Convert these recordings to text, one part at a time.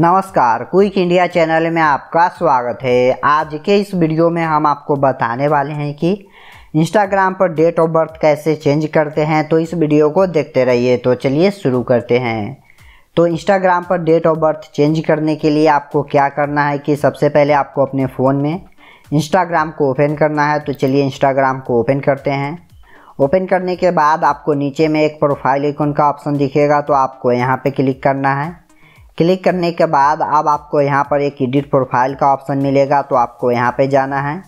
नमस्कार quick India channel में आपका स्वागत है आज के इस वीडियो में हम आपको बताने वाले हैं कि इंस्टाग्राम पर डेट ऑफ बर्थ कैसे चेंज करते हैं तो इस वीडियो को देखते रहिए तो चलिए शुरू करते हैं तो इंस्टाग्राम पर डेट ऑफ बर्थ चेंज करने के लिए आपको क्या करना है कि सबसे पहले आपको अपने फ़ोन में इंस्टाग्राम को ओपन करना है तो चलिए इंस्टाग्राम को ओपन करते हैं ओपन करने के बाद आपको नीचे में एक प्रोफाइल आइकन का ऑप्शन दिखेगा तो आपको यहाँ पे क्लिक करना है क्लिक करने के बाद अब आपको यहाँ पर एक एडिट प्रोफाइल का ऑप्शन मिलेगा तो आपको यहाँ पे जाना है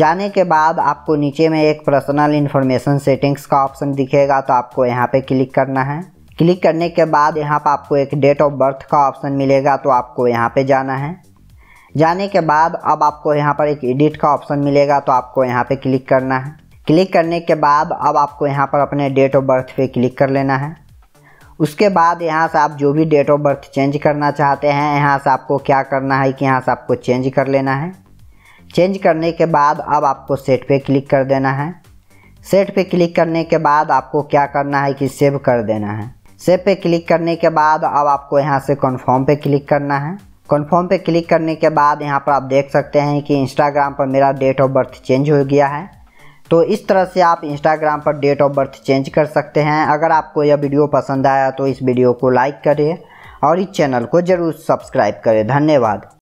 जाने के बाद आपको नीचे में एक पर्सनल इन्फॉर्मेशन सेटिंग्स का ऑप्शन दिखेगा तो आपको यहाँ पे क्लिक करना है क्लिक करने के बाद यहाँ पर आपको एक डेट ऑफ बर्थ का ऑप्शन मिलेगा तो आपको यहाँ पर जाना है जाने के बाद अब आपको यहाँ पर एक एडिट का ऑप्शन मिलेगा तो आपको यहाँ पर क्लिक करना है क्लिक करने के बाद अब आपको यहाँ पर अपने डेट ऑफ बर्थ पे क्लिक कर लेना है उसके बाद यहाँ से आप जो भी डेट ऑफ बर्थ चेंज करना चाहते हैं यहाँ से आपको क्या करना है कि यहाँ से आपको चेंज कर लेना है चेंज करने के बाद अब आपको सेट पे क्लिक कर देना है सेट पे क्लिक करने के बाद आपको क्या करना है कि सेव कर देना है सेव पे क्लिक करने के बाद अब आपको यहाँ से कन्फर्म पे क्लिक करना है कन्फर्म पे क्लिक करने के बाद यहाँ पर आप देख सकते हैं कि इंस्टाग्राम पर मेरा डेट ऑफ बर्थ चेंज हो गया है तो इस तरह से आप इंस्टाग्राम पर डेट ऑफ बर्थ चेंज कर सकते हैं अगर आपको यह वीडियो पसंद आया तो इस वीडियो को लाइक करें और इस चैनल को ज़रूर सब्सक्राइब करें धन्यवाद